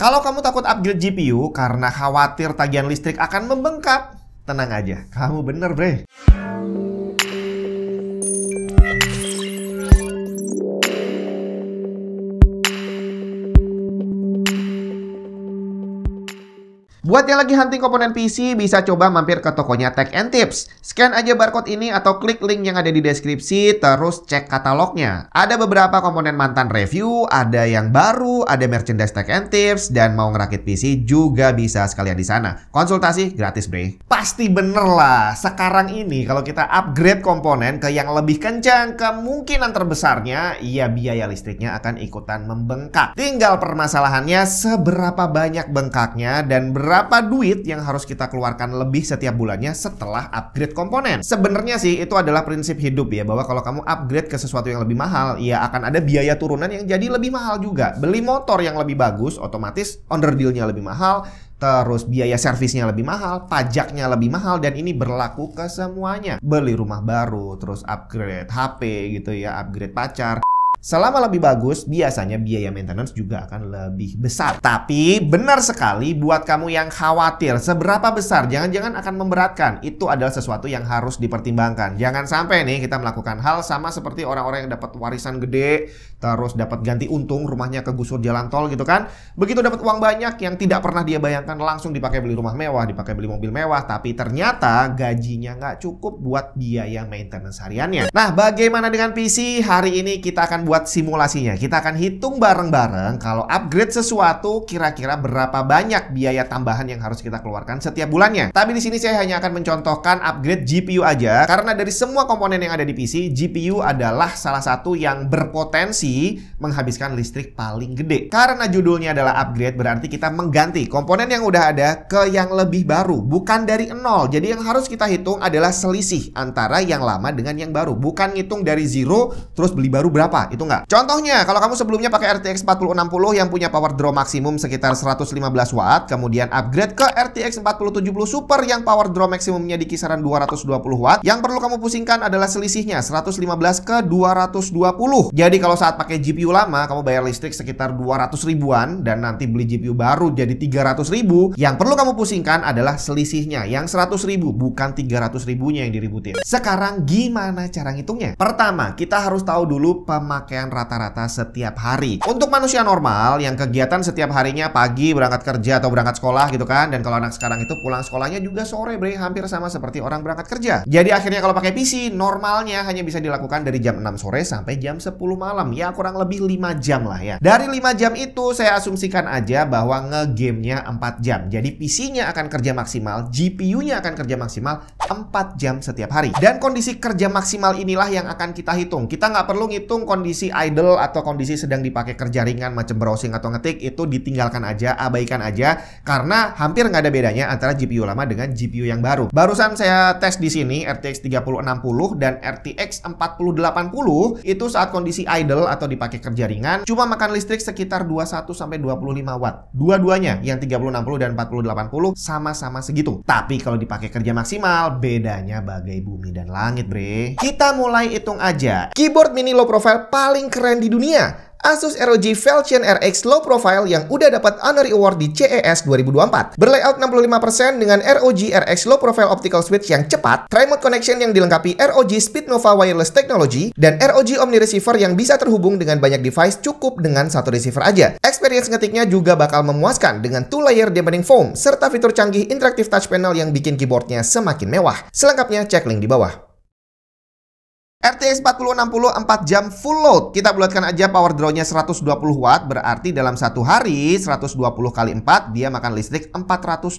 Kalau kamu takut upgrade GPU karena khawatir tagihan listrik akan membengkak, tenang aja, kamu bener bre. Buat yang lagi hunting komponen PC, bisa coba mampir ke tokonya Tech and Tips. Scan aja barcode ini atau klik link yang ada di deskripsi, terus cek katalognya. Ada beberapa komponen mantan review, ada yang baru, ada merchandise Tech and Tips, dan mau ngerakit PC juga bisa sekalian di sana. Konsultasi gratis, bre. Pasti bener lah, sekarang ini kalau kita upgrade komponen ke yang lebih kencang, kemungkinan terbesarnya, ya biaya listriknya akan ikutan membengkak. Tinggal permasalahannya seberapa banyak bengkaknya dan berapa berapa duit yang harus kita keluarkan lebih setiap bulannya setelah upgrade komponen. Sebenarnya sih itu adalah prinsip hidup ya bahwa kalau kamu upgrade ke sesuatu yang lebih mahal, ya akan ada biaya turunan yang jadi lebih mahal juga. Beli motor yang lebih bagus otomatis under deal-nya lebih mahal, terus biaya servisnya lebih mahal, pajaknya lebih mahal dan ini berlaku ke semuanya. Beli rumah baru, terus upgrade HP gitu ya, upgrade pacar. Selama lebih bagus, biasanya biaya maintenance juga akan lebih besar. Tapi benar sekali buat kamu yang khawatir seberapa besar, jangan-jangan akan memberatkan. Itu adalah sesuatu yang harus dipertimbangkan. Jangan sampai nih kita melakukan hal sama seperti orang-orang yang dapat warisan gede, terus dapat ganti untung, rumahnya kegusur jalan tol gitu kan. Begitu dapat uang banyak yang tidak pernah dia bayangkan langsung dipakai beli rumah mewah, dipakai beli mobil mewah, tapi ternyata gajinya nggak cukup buat biaya maintenance hariannya. Nah, bagaimana dengan PC? Hari ini kita akan buat simulasinya. Kita akan hitung bareng-bareng kalau upgrade sesuatu kira-kira berapa banyak biaya tambahan yang harus kita keluarkan setiap bulannya. Tapi di sini saya hanya akan mencontohkan upgrade GPU aja karena dari semua komponen yang ada di PC, GPU adalah salah satu yang berpotensi menghabiskan listrik paling gede. Karena judulnya adalah upgrade berarti kita mengganti komponen yang udah ada ke yang lebih baru, bukan dari nol. Jadi yang harus kita hitung adalah selisih antara yang lama dengan yang baru, bukan ngitung dari zero terus beli baru berapa. Itu gitu nggak? Contohnya, kalau kamu sebelumnya pakai RTX 4060 yang punya power draw maksimum sekitar 115 watt, kemudian upgrade ke RTX 4070 Super yang power draw maksimumnya di kisaran 220 watt, yang perlu kamu pusingkan adalah selisihnya 115 ke 220. Jadi kalau saat pakai GPU lama, kamu bayar listrik sekitar 200 ribuan dan nanti beli GPU baru jadi 300 ribu, yang perlu kamu pusingkan adalah selisihnya yang 100 ribu, bukan 300 ribunya yang diributin. Sekarang gimana cara ngitungnya? Pertama, kita harus tahu dulu pemakaian pakaian rata-rata setiap hari. Untuk manusia normal yang kegiatan setiap harinya pagi berangkat kerja atau berangkat sekolah gitu kan. Dan kalau anak sekarang itu pulang sekolahnya juga sore bre, hampir sama seperti orang berangkat kerja. Jadi akhirnya kalau pakai PC, normalnya hanya bisa dilakukan dari jam 6 sore sampai jam 10 malam. Ya kurang lebih 5 jam lah ya. Dari 5 jam itu saya asumsikan aja bahwa nya 4 jam. Jadi PC-nya akan kerja maksimal, GPU-nya akan kerja maksimal 4 jam setiap hari. Dan kondisi kerja maksimal inilah yang akan kita hitung. Kita nggak perlu ngitung kondisi kondisi idle atau kondisi sedang dipakai kerja ringan macam browsing atau ngetik itu ditinggalkan aja, abaikan aja karena hampir nggak ada bedanya antara GPU lama dengan GPU yang baru. Barusan saya tes di sini RTX 3060 dan RTX 4080 itu saat kondisi idle atau dipakai kerja ringan cuma makan listrik sekitar 21 sampai 25 watt. Dua-duanya yang 3060 dan 4080 sama-sama segitu. Tapi kalau dipakai kerja maksimal bedanya bagai bumi dan langit, Bre. Kita mulai hitung aja. Keyboard mini low profile paling keren di dunia, Asus ROG Falcon RX Low Profile yang udah dapat Honorary Award di CES 2024. Berlayout 65% dengan ROG RX Low Profile Optical Switch yang cepat, Tri-Mode Connection yang dilengkapi ROG Speed Nova Wireless Technology, dan ROG Omni Receiver yang bisa terhubung dengan banyak device cukup dengan satu receiver aja. Experience ngetiknya juga bakal memuaskan dengan two-layer dampening foam, serta fitur canggih interactive touch panel yang bikin keyboardnya semakin mewah. Selengkapnya cek link di bawah. RTX 4060 4 jam full load. Kita bulatkan aja power draw-nya 120 watt, berarti dalam satu hari 120 kali 4 dia makan listrik 480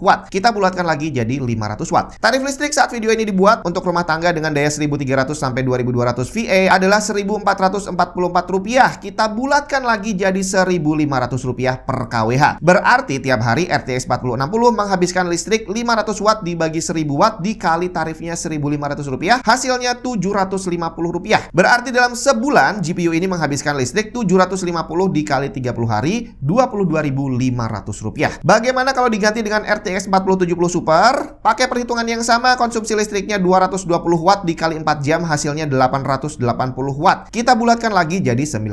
watt. Kita bulatkan lagi jadi 500 watt. Tarif listrik saat video ini dibuat untuk rumah tangga dengan daya 1300 sampai 2200 VA adalah 1444 rupiah. Kita bulatkan lagi jadi 1500 rupiah per kWh. Berarti tiap hari RTX 4060 menghabiskan listrik 500 watt dibagi 1000 watt dikali tarifnya 1500 rupiah. Hasilnya tuh puluh rupiah, Berarti dalam sebulan GPU ini menghabiskan listrik 750 dikali 30 hari ratus rupiah. Bagaimana kalau diganti dengan RTX 4070 Super? Pakai perhitungan yang sama, konsumsi listriknya 220 Watt dikali 4 jam, hasilnya 880 Watt. Kita bulatkan lagi jadi 900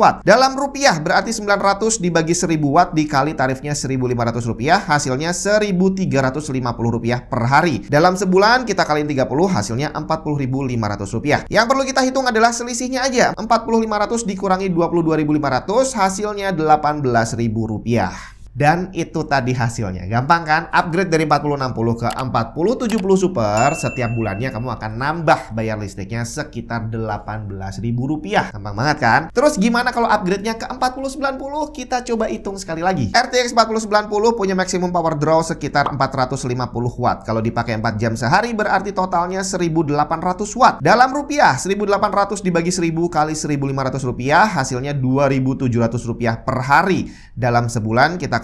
Watt. Dalam rupiah, berarti 900 dibagi 1000 Watt dikali tarifnya 1500 rupiah, hasilnya 1350 rupiah per hari. Dalam sebulan, kita kaliin 30, hasilnya 40.500 rupiah. Yang perlu kita hitung adalah selisihnya aja. 4500 dikurangi 22.500, hasilnya 18.000 rupiah. Dan itu tadi hasilnya. Gampang kan? Upgrade dari 4060 ke 4070 Super, setiap bulannya kamu akan nambah bayar listriknya sekitar rp rupiah, Gampang banget kan? Terus gimana kalau upgrade-nya ke 4090? Kita coba hitung sekali lagi. RTX 4090 punya maksimum power draw sekitar 450 watt. Kalau dipakai 4 jam sehari berarti totalnya 1800 watt. Dalam rupiah, 1800 dibagi 1000 kali 1500 rupiah, hasilnya 2700 rupiah per hari. Dalam sebulan kita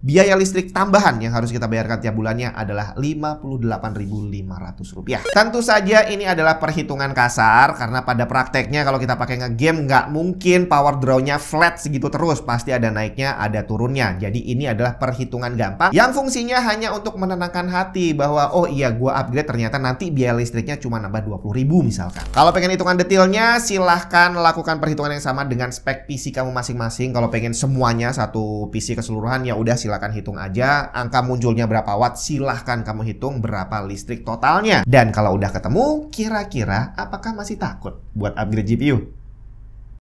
Biaya listrik tambahan yang harus kita bayarkan tiap bulannya adalah Rp58.500. Tentu saja ini adalah perhitungan kasar karena pada prakteknya kalau kita pakai game nggak mungkin power draw-nya flat segitu terus. Pasti ada naiknya, ada turunnya. Jadi ini adalah perhitungan gampang yang fungsinya hanya untuk menenangkan hati bahwa oh iya gua upgrade ternyata nanti biaya listriknya cuma nambah rp 20.000 misalkan. Kalau pengen hitungan detailnya silahkan lakukan perhitungan yang sama dengan spek PC kamu masing-masing. Kalau pengen semuanya satu PC keseluruhan ya udah silahkan silahkan hitung aja angka munculnya berapa watt silahkan kamu hitung berapa listrik totalnya dan kalau udah ketemu kira-kira apakah masih takut buat upgrade GPU?